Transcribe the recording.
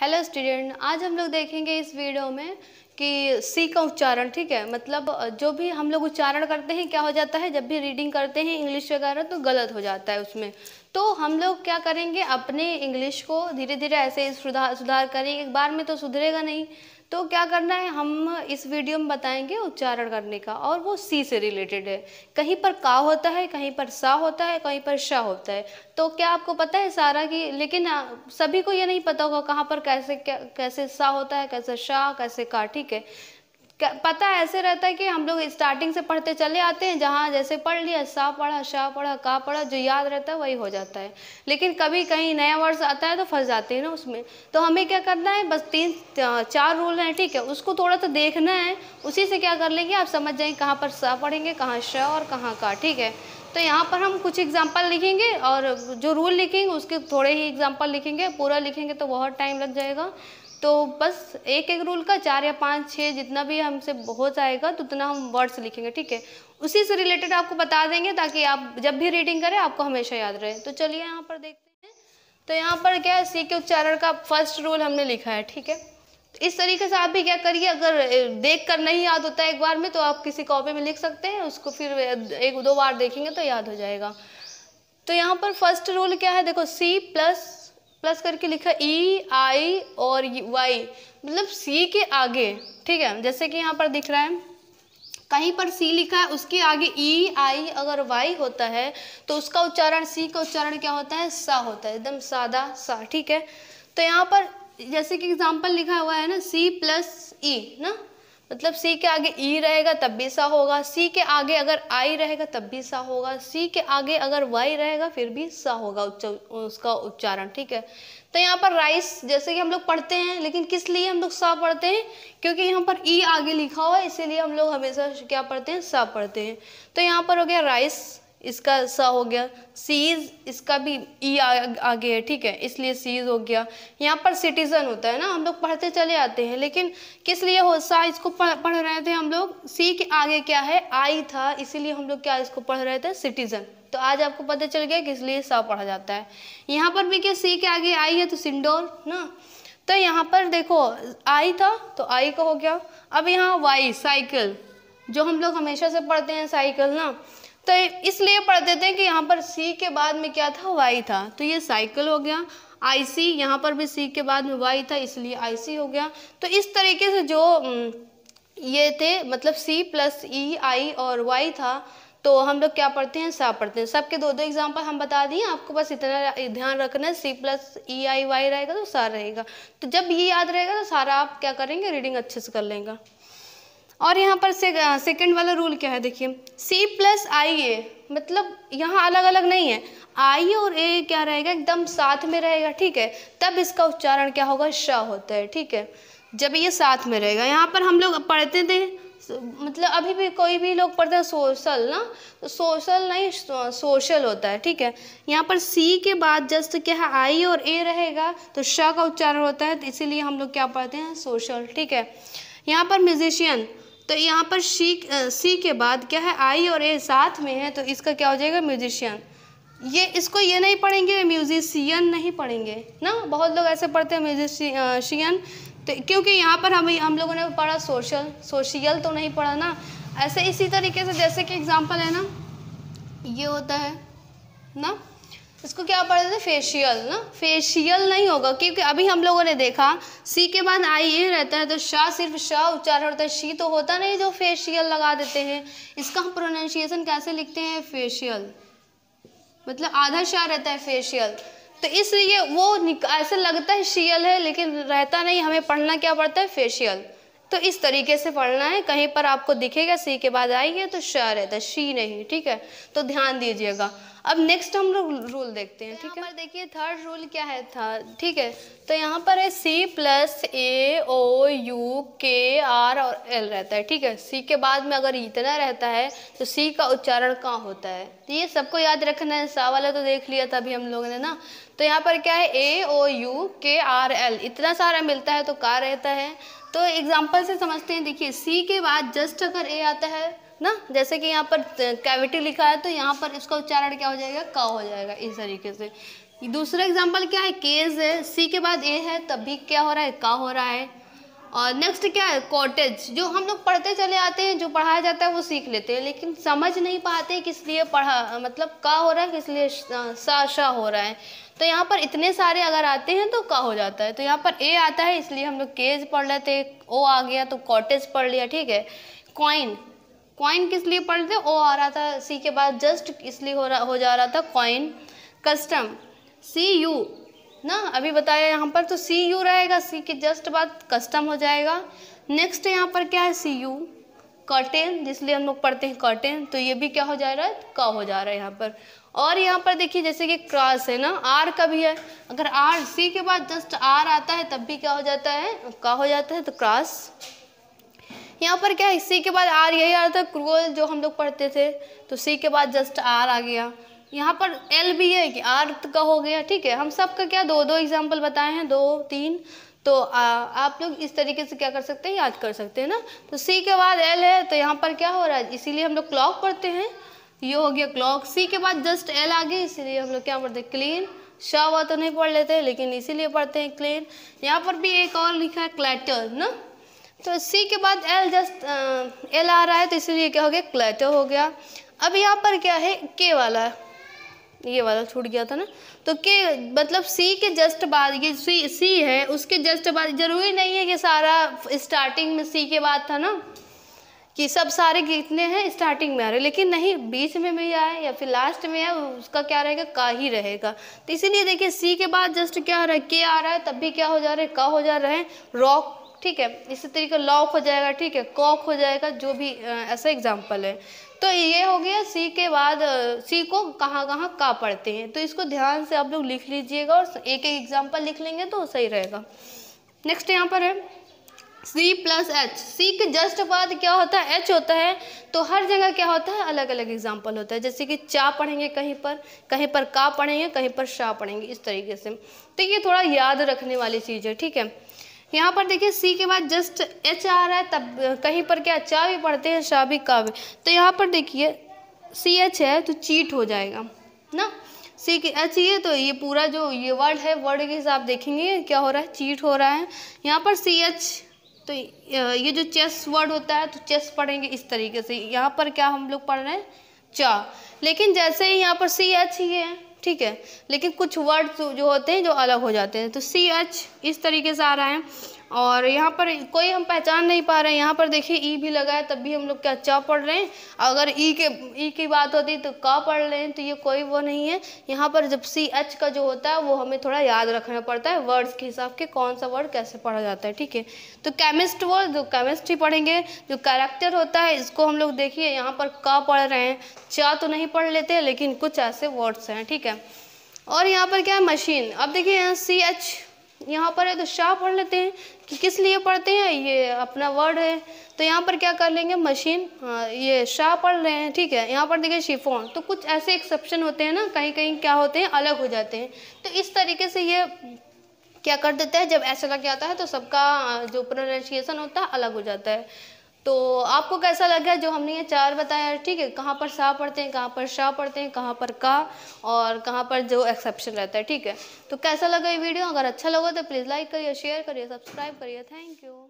hello student आज हम लोग देखेंगे इस वीडियो में कि सी का उच्चारण ठीक है मतलब जो भी हम लोग उच्चारण करते हैं क्या हो जाता है जब भी रीडिंग करते हैं इंग्लिश वगैरह तो गलत हो जाता है उसमें तो हम लोग क्या करेंगे अपने इंग्लिश को धीरे धीरे ऐसे सुधार सुधार करेंगे एक बार में तो सुधरेगा नहीं तो क्या करना है हम इस वीडियो में बताएंगे उच्चारण करने का और वो सी से रिलेटेड है कहीं पर का होता है कहीं पर सा होता है कहीं पर शा होता है तो क्या आपको पता है सारा कि लेकिन सभी को ये नहीं पता होगा कहाँ पर कैसे क्या कैसे सा होता है कैसे शाह कैसे का ठीक है पता ऐसे रहता है कि हम लोग स्टार्टिंग से पढ़ते चले आते हैं जहाँ जैसे पढ़ लिया सा पढ़ा शाह पढ़ा का पढ़ा जो याद रहता है वही हो जाता है लेकिन कभी कहीं नया वर्ड आता है तो फंस जाते हैं ना उसमें तो हमें क्या करना है बस तीन चार रूल हैं ठीक है उसको थोड़ा सा तो देखना है उसी से क्या कर लेंगे आप समझ जाएंगे कहाँ पर सा पढ़ेंगे कहाँ श और कहाँ का ठीक है तो यहाँ पर हम कुछ एग्जाम्पल लिखेंगे और जो रूल लिखेंगे उसके थोड़े ही एग्जाम्पल लिखेंगे पूरा लिखेंगे तो बहुत टाइम लग जाएगा तो बस एक एक रूल का चार या पाँच छः जितना भी हमसे हो जाएगा तो उतना हम वर्ड्स लिखेंगे ठीक है उसी से रिलेटेड आपको बता देंगे ताकि आप जब भी रीडिंग करें आपको हमेशा याद रहे तो चलिए यहाँ पर देखते हैं तो यहाँ पर क्या है सी के उच्चारण का फर्स्ट रूल हमने लिखा है ठीक है तो इस तरीके से आप भी क्या करिए अगर देख कर नहीं याद होता है एक बार में तो आप किसी कॉपी में लिख सकते हैं उसको फिर एक दो बार देखेंगे तो याद हो जाएगा तो यहाँ पर फर्स्ट रूल क्या है देखो सी प्लस प्लस करके लिखा ई e, आई और वाई मतलब सी के आगे ठीक है जैसे कि यहाँ पर दिख रहा है कहीं पर सी लिखा है उसके आगे ई e, आई अगर वाई होता है तो उसका उच्चारण सी का उच्चारण क्या होता है सा होता है एकदम सादा सा ठीक है तो यहाँ पर जैसे कि एग्जाम्पल लिखा हुआ है ना सी प्लस ई ना मतलब सी के आगे ई रहेगा तब भी सा होगा सी के आगे अगर आई रहेगा तब भी सा होगा सी के आगे अगर वाई रहेगा फिर भी सा होगा उच्च उसका उच्चारण ठीक है तो यहाँ पर राइस जैसे कि हम लोग पढ़ते हैं लेकिन किस लिए हम लोग सा पढ़ते हैं क्योंकि यहाँ पर ई आगे लिखा हुआ है इसीलिए हम लोग हमेशा क्या पढ़ते हैं सा पढ़ते हैं तो यहाँ पर हो गया राइस इसका स हो गया सीज इसका भी ई e आगे है ठीक है इसलिए सीज हो गया यहाँ पर सिटीज़न होता है ना हम लोग पढ़ते चले आते हैं लेकिन किस लिए हो सा इसको पढ़ रहे थे हम लोग सी के आगे क्या है आई था इसीलिए हम लोग क्या इसको पढ़ रहे थे सिटीज़न तो आज आपको पता चल गया किस लिए सा पढ़ा जाता है यहाँ पर भी क्या सी के आगे आई है तो सिंडोर ना तो यहाँ पर देखो आई था तो आई का हो गया अब यहाँ वाई साइकिल जो हम लोग हमेशा से पढ़ते हैं साइकिल ना तो इसलिए पढ़ते थे कि यहाँ पर सी के बाद में क्या था वाई था तो ये साइकिल हो गया आई सी यहाँ पर भी सी के बाद में वाई था इसलिए आई सी हो गया तो इस तरीके से जो ये थे मतलब सी प्लस ई आई और वाई था तो हम लोग क्या पढ़ते हैं सा पढ़ते हैं सबके दो दो एग्जाम्पल हम बता दिए आपको बस इतना ध्यान रखना है सी प्लस ई आई वाई रहेगा तो सा रहेगा तो जब ये याद रहेगा तो सारा आप क्या करेंगे रीडिंग अच्छे से कर लेंगे और यहाँ पर से, सेकेंड वाला रूल क्या है देखिए सी प्लस आई ए मतलब यहाँ अलग अलग नहीं है आई और ए क्या रहेगा एकदम साथ में रहेगा ठीक है तब इसका उच्चारण क्या होगा श होता है ठीक है जब ये साथ में रहेगा यहाँ पर हम लोग पढ़ते थे मतलब अभी भी कोई भी लोग पढ़ते हैं सोशल ना तो सोशल नहीं सोशल होता है ठीक है यहाँ पर सी के बाद जस्ट क्या है आई और ए रहेगा तो श का उच्चारण होता है तो इसीलिए हम लोग क्या पढ़ते हैं सोशल ठीक है यहाँ पर म्यूजिशियन तो यहाँ पर शी सी के बाद क्या है आई और ए साथ में है तो इसका क्या हो जाएगा म्यूजिशियन ये इसको ये नहीं पढ़ेंगे म्यूजिशियन नहीं पढ़ेंगे ना बहुत लोग ऐसे पढ़ते हैं म्यूजिशियन तो क्योंकि यहाँ पर हम हम लोगों ने पढ़ा सोशल सोशियल तो नहीं पढ़ा ना ऐसे इसी तरीके से जैसे कि एग्जाम्पल है ना ये होता है ना इसको क्या पढ़ते थे फेशियल ना फेशियल नहीं होगा क्योंकि अभी हम लोगों ने देखा सी के बाद आई ए रहता है तो शाह सिर्फ शाह उच्चारण होता है शी तो होता नहीं जो फेशियल लगा देते हैं इसका हम प्रोनाउंसिएशन कैसे लिखते हैं फेशियल मतलब आधा शाह रहता है फेशियल तो इसलिए वो ऐसे लगता है शियल है लेकिन रहता नहीं हमें पढ़ना क्या पड़ता है फेशियल तो इस तरीके से पढ़ना है कहीं पर आपको दिखेगा सी के बाद आई है तो शाह रहता है शी नहीं ठीक है तो ध्यान दीजिएगा अब नेक्स्ट हम लोग रूल देखते हैं तो ठीक है देखिए थर्ड रूल क्या है था ठीक है तो यहाँ पर है C plus A O U K R और एल रहता है ठीक है सी के बाद में अगर इतना रहता है तो सी का उच्चारण कहाँ होता है तो ये सबको याद रखना है सा वाला तो देख लिया था अभी हम लोगों ने ना तो यहाँ पर क्या है A O U K R L इतना सारा मिलता है तो का रहता है तो एग्जाम्पल से समझते हैं देखिए सी के बाद जस्ट अगर ए आता है ना जैसे कि यहाँ पर कैविटी लिखा है तो यहाँ पर इसका उच्चारण क्या हो जाएगा का हो जाएगा इस तरीके से दूसरा एग्जाम्पल क्या है केज है सी के बाद ए है तब भी क्या हो रहा है का हो रहा है और नेक्स्ट क्या है कॉटेज जो हम लोग पढ़ते चले आते हैं जो पढ़ाया जाता है वो सीख लेते हैं लेकिन समझ नहीं पाते किस लिए पढ़ा मतलब का हो रहा है किस लिए सा शा हो रहा है तो यहाँ पर इतने सारे अगर आते हैं तो का हो जाता है तो यहाँ पर ए आता है इसलिए हम लोग केज पढ़ लेते ओ आ गया तो कॉटेज पढ़ लिया ठीक है कॉइन कॉइन किस लिए पढ़ते ओ आ रहा था सी के बाद जस्ट इसलिए हो रहा हो जा रहा था कॉइन कस्टम सी यू ना अभी बताया यहाँ पर तो सी यू रहेगा सी के जस्ट बाद कस्टम हो जाएगा नेक्स्ट यहाँ पर क्या है सी यू कर्टेन जिसलिए हम लोग पढ़ते हैं कर्टेन तो ये भी क्या हो जा रहा है का हो जा रहा है यहाँ पर और यहाँ पर देखिए जैसे कि क्रॉस है ना आर का भी है अगर आर सी के बाद जस्ट आर आता है तब भी क्या हो जाता है का हो जाता है तो क्रॉस यहाँ पर क्या है सी के बाद आर यही आ रहा था क्रूअल जो हम लोग पढ़ते थे तो सी के बाद जस्ट आर आ गया यहाँ पर एल भी है कि आर का हो गया ठीक है हम सब का क्या दो दो एग्जाम्पल बताए हैं दो तीन तो आ, आप लोग इस तरीके से क्या कर सकते हैं याद कर सकते हैं ना तो सी के बाद एल है तो यहाँ पर क्या हो रहा है इसीलिए हम लोग क्लॉक पढ़ते हैं ये हो गया क्लॉक सी के बाद जस्ट एल आ गई इसीलिए हम लोग क्या पढ़ते हैं क्लीन शाह तो नहीं पढ़ लेते लेकिन इसीलिए पढ़ते हैं क्लीन यहाँ पर भी एक और लिखा है क्लैटर ना तो सी के बाद एल जस्ट एल आ रहा है तो इसलिए क्या हो गया क्लेटो हो गया अब यहाँ पर क्या है के वाला ये वाला छूट गया था ना तो मतलब के मतलब सी के जस्ट बाद ये सी सी है उसके जस्ट बाद ज़रूरी नहीं है कि सारा स्टार्टिंग में सी के बाद था ना कि सब सारे कितने हैं स्टार्टिंग में आ रहे लेकिन नहीं बीच में भी आए या फिर लास्ट में आए उसका क्या रहेगा का ही रहेगा तो इसीलिए देखिए सी के बाद जस्ट क्या आ रहा है के आ रहा है तब भी क्या हो जा रहा है का हो जा रहे हैं रॉक ठीक है इसी तरीके लॉक हो जाएगा ठीक है कॉक हो जाएगा जो भी ऐसा एग्जाम्पल है तो ये हो गया सी के बाद सी को कहाँ कहाँ का पढ़ते हैं तो इसको ध्यान से आप लोग लिख लीजिएगा और एक एक एग्जाम्पल लिख लेंगे तो सही रहेगा नेक्स्ट यहाँ पर है सी प्लस एच सी के जस्ट बाद क्या होता है एच होता है तो हर जगह क्या होता है अलग अलग एग्जाम्पल होता है जैसे कि चा पढ़ेंगे कहीं पर कहीं पर का पढ़ेंगे कहीं पर शाह पढ़ेंगे इस तरीके से तो ये थोड़ा याद रखने वाली चीज़ है ठीक है यहाँ पर देखिए सी के बाद जस्ट एच आ रहा है तब कहीं पर क्या चा भी पढ़ते हैं शा भी का भी तो यहाँ पर देखिए सी एच है तो चीट हो जाएगा ना सी के एच ये तो ये पूरा जो ये वर्ड है वर्ड के हिसाब देखेंगे क्या हो रहा है चीट हो रहा है यहाँ पर सी एच तो ये जो चेस वर्ड होता है तो चेस पढ़ेंगे इस तरीके से यहाँ पर क्या हम लोग पढ़ रहे हैं चा लेकिन जैसे ही यहाँ पर सी एच ही है ठीक है लेकिन कुछ वर्ड जो होते हैं जो अलग हो जाते हैं तो सी एच इस तरीके से आ रहा है और यहाँ पर कोई हम पहचान नहीं पा रहे हैं यहाँ पर देखिए ई भी लगा है तब भी हम लोग क्या च पढ़ रहे हैं अगर ई के ई की बात होती तो क पढ़ रहे हैं तो ये कोई वो नहीं है यहाँ पर जब सी एच का जो होता है वो हमें थोड़ा याद रखना पड़ता है वर्ड्स के हिसाब के कौन सा वर्ड कैसे पढ़ा जाता है ठीक है तो केमिस्ट वो जो केमिस्ट ही पढ़ेंगे जो कैरेक्टर होता है इसको हम लोग देखिए यहाँ पर क पढ़ रहे हैं च तो नहीं पढ़ लेते लेकिन कुछ ऐसे वर्ड्स हैं ठीक है और यहाँ पर क्या है मशीन अब देखिए यहाँ सी एच यहाँ पर है तो शाह पढ़ लेते हैं कि किस लिए पढ़ते हैं ये अपना वर्ड है तो यहाँ पर क्या कर लेंगे मशीन ये शाह पढ़ रहे हैं ठीक है यहाँ पर देखिए शिफोन तो कुछ ऐसे एक्सेप्शन होते हैं ना कहीं कहीं क्या होते हैं अलग हो जाते हैं तो इस तरीके से ये क्या कर देता है जब ऐसा लग जाता है तो सबका जो प्रोनाउंसिएशन होता है अलग हो जाता है तो आपको कैसा लगा जो हमने ये चार बताया ठीक है कहाँ पर सा पढ़ते हैं कहाँ पर शाह पढ़ते हैं कहाँ पर का और कहाँ पर जो एक्सेप्शन रहता है ठीक है तो कैसा लगा ये वीडियो अगर अच्छा लगा तो प्लीज़ लाइक करिए शेयर करिए सब्सक्राइब करिए थैंक यू